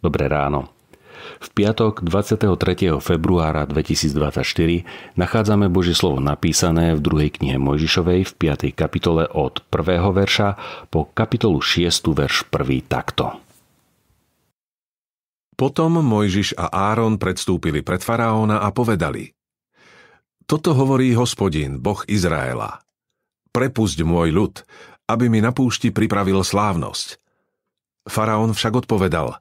Dobré ráno. V piatok 23. februára 2024 nachádzame Božie slovo napísané v druhej knihe Mojžišovej v 5. kapitole od 1. verša po kapitolu 6. verš 1. takto. Potom Mojžiš a Áron predstúpili pred faraóna a povedali Toto hovorí hospodin, boh Izraela. Prepusť môj ľud, aby mi na púšti pripravil slávnosť. Faraón však odpovedal –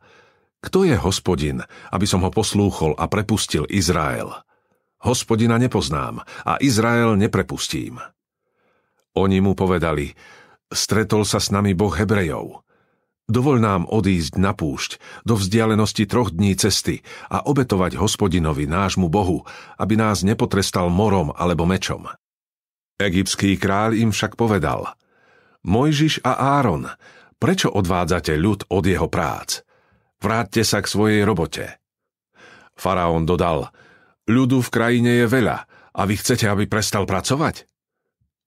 kto je hospodin, aby som ho poslúchol a prepustil Izrael? Hospodina nepoznám a Izrael neprepustím. Oni mu povedali, stretol sa s nami Boh Hebrejov. Dovol nám odísť na púšť do vzdialenosti troch dní cesty a obetovať hospodinovi nášmu Bohu, aby nás nepotrestal morom alebo mečom. Egyptský kráľ im však povedal, Mojžiš a Áron, prečo odvádzate ľud od jeho prác? Vráťte sa k svojej robote. Faraón dodal, ľudu v krajine je veľa a vy chcete, aby prestal pracovať?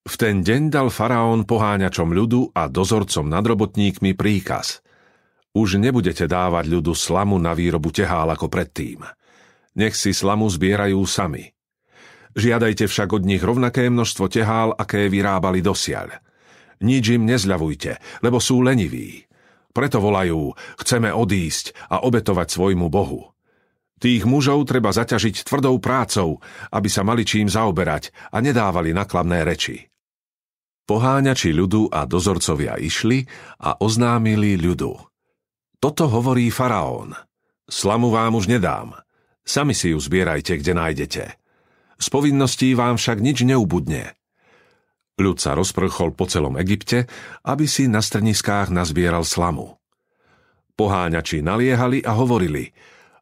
V ten deň dal faraón poháňačom ľudu a dozorcom nad robotníkmi príkaz. Už nebudete dávať ľudu slamu na výrobu tehál ako predtým. Nech si slamu zbierajú sami. Žiadajte však od nich rovnaké množstvo tehál, aké vyrábali dosiaľ. Nič im nezľavujte, lebo sú leniví. Preto volajú, chceme odísť a obetovať svojmu Bohu. Tých mužov treba zaťažiť tvrdou prácou, aby sa mali čím zaoberať a nedávali naklamné reči. Poháňači ľudu a dozorcovia išli a oznámili ľudu. Toto hovorí faraón. Slamu vám už nedám. Sami si ju zbierajte, kde nájdete. Z povinností vám však nič neubudne. Ľud sa rozprchol po celom Egypte, aby si na strniskách nazbieral slamu. Poháňači naliehali a hovorili,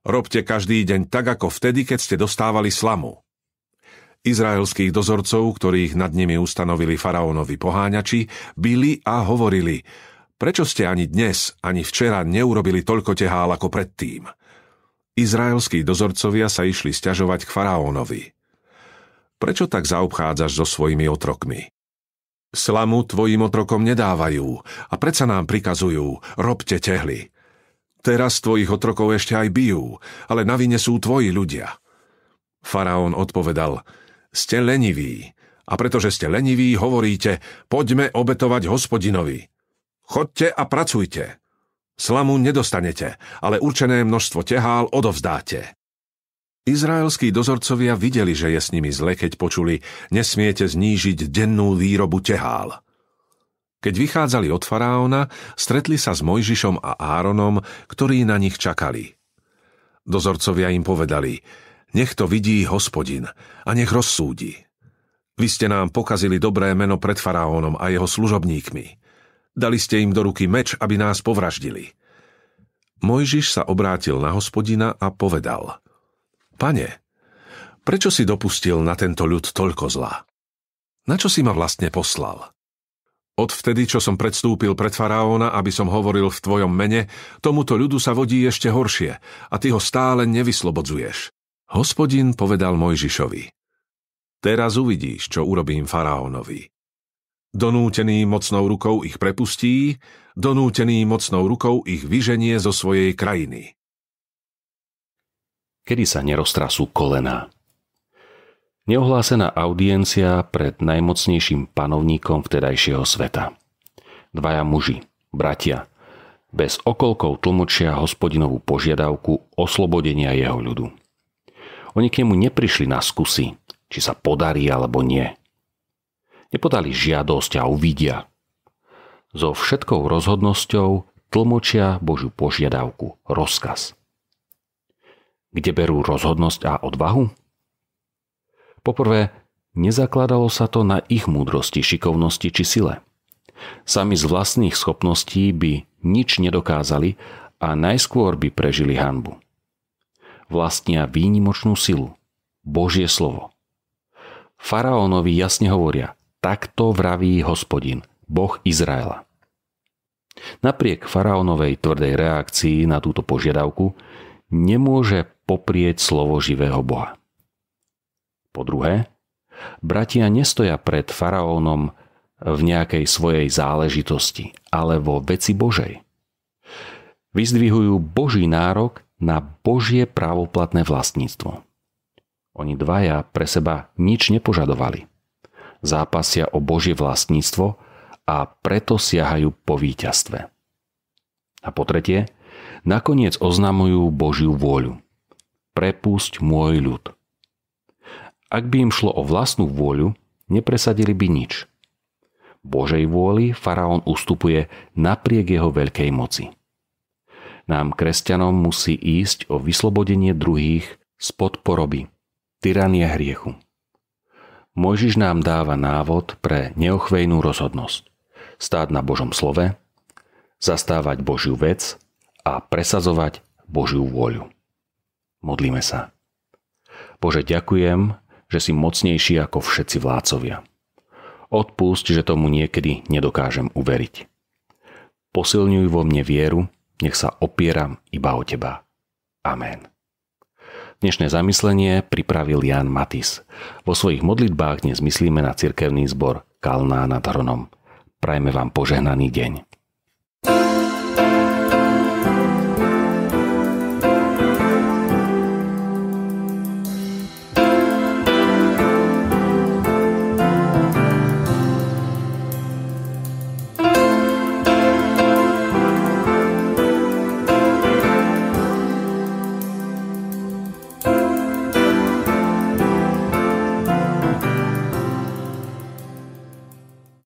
robte každý deň tak, ako vtedy, keď ste dostávali slamu. Izraelských dozorcov, ktorých nad nimi ustanovili faraónovi poháňači, byli a hovorili, prečo ste ani dnes, ani včera neurobili toľko tehál ako predtým. Izraelskí dozorcovia sa išli sťažovať k faraónovi. Prečo tak zaobchádzaš so svojimi otrokmi? Slamu tvojim otrokom nedávajú a predsa nám prikazujú, robte tehly. Teraz tvojich otrokov ešte aj bijú, ale na vine sú tvoji ľudia. Faraón odpovedal, ste leniví a pretože ste leniví, hovoríte, poďme obetovať hospodinovi. Chodte a pracujte. Slamu nedostanete, ale určené množstvo tehál odovzdáte. Izraelskí dozorcovia videli, že je s nimi zle, keď počuli nesmiete znížiť dennú výrobu tehál. Keď vychádzali od faraóna, stretli sa s Mojžišom a Áronom, ktorí na nich čakali. Dozorcovia im povedali, nech to vidí hospodin a nech rozsúdi. Vy ste nám pokazili dobré meno pred faraónom a jeho služobníkmi. Dali ste im do ruky meč, aby nás povraždili. Mojžiš sa obrátil na hospodina a povedal – Pane, prečo si dopustil na tento ľud toľko zla? Na čo si ma vlastne poslal? Odvtedy, čo som predstúpil pred faraóna, aby som hovoril v tvojom mene, tomuto ľudu sa vodí ešte horšie a ty ho stále nevyslobodzuješ. Hospodin povedal Mojžišovi. Teraz uvidíš, čo urobím faraónovi. Donútený mocnou rukou ich prepustí, donútený mocnou rukou ich vyženie zo svojej krajiny kedy sa neroztrasú kolená. Neohlásená audiencia pred najmocnejším panovníkom vtedajšieho sveta. Dvaja muži, bratia, bez okolkov tlmočia hospodinovú požiadavku oslobodenia jeho ľudu. Oni k nemu neprišli na skusy, či sa podarí alebo nie. Nepodali žiadosť a uvidia. So všetkou rozhodnosťou tlmočia Božiu požiadavku, rozkaz. Kde berú rozhodnosť a odvahu? Poprvé, nezakladalo sa to na ich múdrosti, šikovnosti či sile. Sami z vlastných schopností by nič nedokázali a najskôr by prežili hanbu. Vlastnia výnimočnú silu, Božie slovo. Faraónovi jasne hovoria, takto vraví hospodin, Boh Izraela. Napriek faraónovej tvrdej reakcii na túto požiadavku nemôže poprieť slovo živého Boha. Po druhé, bratia nestoja pred faraónom v nejakej svojej záležitosti, ale vo veci Božej. Vyzdvihujú Boží nárok na Božie právoplatné vlastníctvo. Oni dvaja pre seba nič nepožadovali. Zápasia o Božie vlastníctvo a preto siahajú po víťazstve. A po tretie, nakoniec oznamujú Božiu vôľu – prepúšť môj ľud. Ak by im šlo o vlastnú vôľu, nepresadili by nič. Božej vôli faraón ustupuje napriek jeho veľkej moci. Nám, kresťanom, musí ísť o vyslobodenie druhých spod poroby, tyranie hriechu. Mojžiš nám dáva návod pre neochvejnú rozhodnosť. Stáť na Božom slove, zastávať Božiu vec a presazovať Božiu vôľu. Modlíme sa. Bože, ďakujem, že si mocnejší ako všetci vládcovia. Odpúšť, že tomu niekedy nedokážem uveriť. Posilňuj vo mne vieru, nech sa opieram iba o Teba. Amen. Dnešné zamyslenie pripravil Jan Matis. Vo svojich modlitbách dnes myslíme na cirkevný zbor Kalná nad Hronom. Prajme vám požehnaný deň.